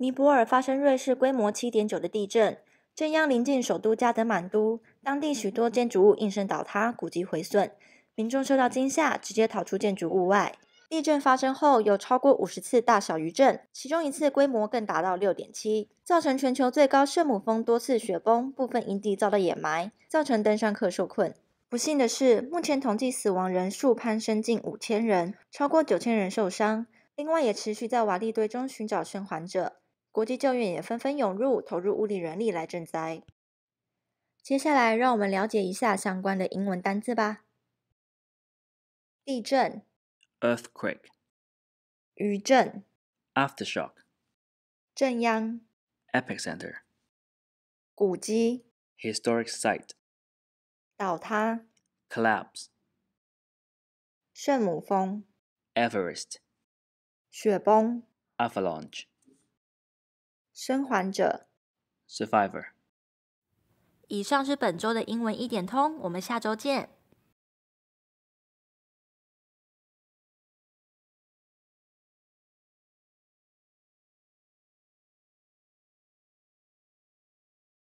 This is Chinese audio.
尼泊尔发生瑞士规模七点九的地震，震央临近首都加德满都，当地许多建筑物应声倒塌，古迹毁损，民众受到惊吓，直接逃出建筑物外。地震发生后，有超过五十次大小余震，其中一次规模更达到六点七，造成全球最高圣母峰多次雪崩，部分营地遭到掩埋，造成登山客受困。不幸的是，目前统计死亡人数攀升近五千人，超过九千人受伤，另外也持续在瓦砾堆中寻找生还者。国际救援也纷纷涌入，投入物力人力来赈灾。接下来，让我们了解一下相关的英文单字吧。地震 （earthquake）、余震 （after shock）、震央 （epicenter）、古迹 （historic site）、倒塌 （collapse）、圣母峰 （Everest）、雪崩 （avalanche）。生还者，survivor。以上是本周的英文一点通，我们下周见。